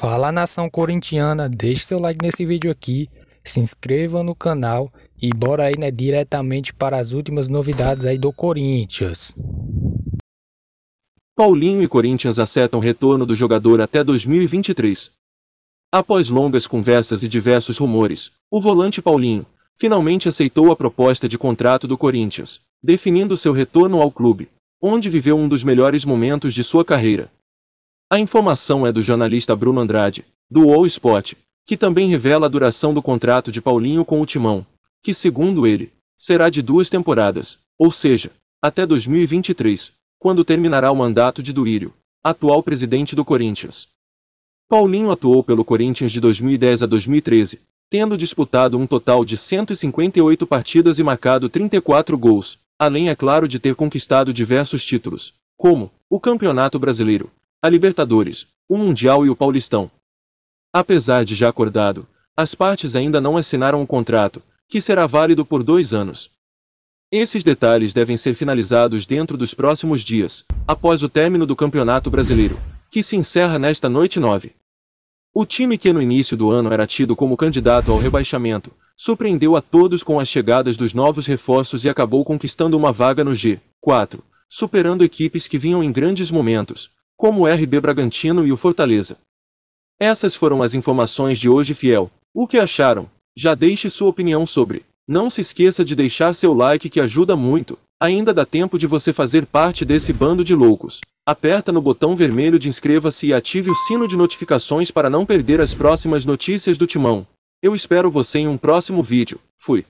Fala nação corintiana, deixe seu like nesse vídeo aqui, se inscreva no canal e bora aí né, diretamente para as últimas novidades aí do Corinthians. Paulinho e Corinthians acertam o retorno do jogador até 2023. Após longas conversas e diversos rumores, o volante Paulinho finalmente aceitou a proposta de contrato do Corinthians, definindo seu retorno ao clube, onde viveu um dos melhores momentos de sua carreira. A informação é do jornalista Bruno Andrade, do All Sport, que também revela a duração do contrato de Paulinho com o Timão, que, segundo ele, será de duas temporadas, ou seja, até 2023, quando terminará o mandato de Duírio, atual presidente do Corinthians. Paulinho atuou pelo Corinthians de 2010 a 2013, tendo disputado um total de 158 partidas e marcado 34 gols, além, é claro, de ter conquistado diversos títulos, como o Campeonato Brasileiro, a Libertadores, o Mundial e o Paulistão. Apesar de já acordado, as partes ainda não assinaram o um contrato, que será válido por dois anos. Esses detalhes devem ser finalizados dentro dos próximos dias, após o término do Campeonato Brasileiro, que se encerra nesta noite 9. O time que no início do ano era tido como candidato ao rebaixamento, surpreendeu a todos com as chegadas dos novos reforços e acabou conquistando uma vaga no G4, superando equipes que vinham em grandes momentos, como o RB Bragantino e o Fortaleza. Essas foram as informações de hoje, fiel. O que acharam? Já deixe sua opinião sobre. Não se esqueça de deixar seu like que ajuda muito. Ainda dá tempo de você fazer parte desse bando de loucos. Aperta no botão vermelho de inscreva-se e ative o sino de notificações para não perder as próximas notícias do Timão. Eu espero você em um próximo vídeo. Fui.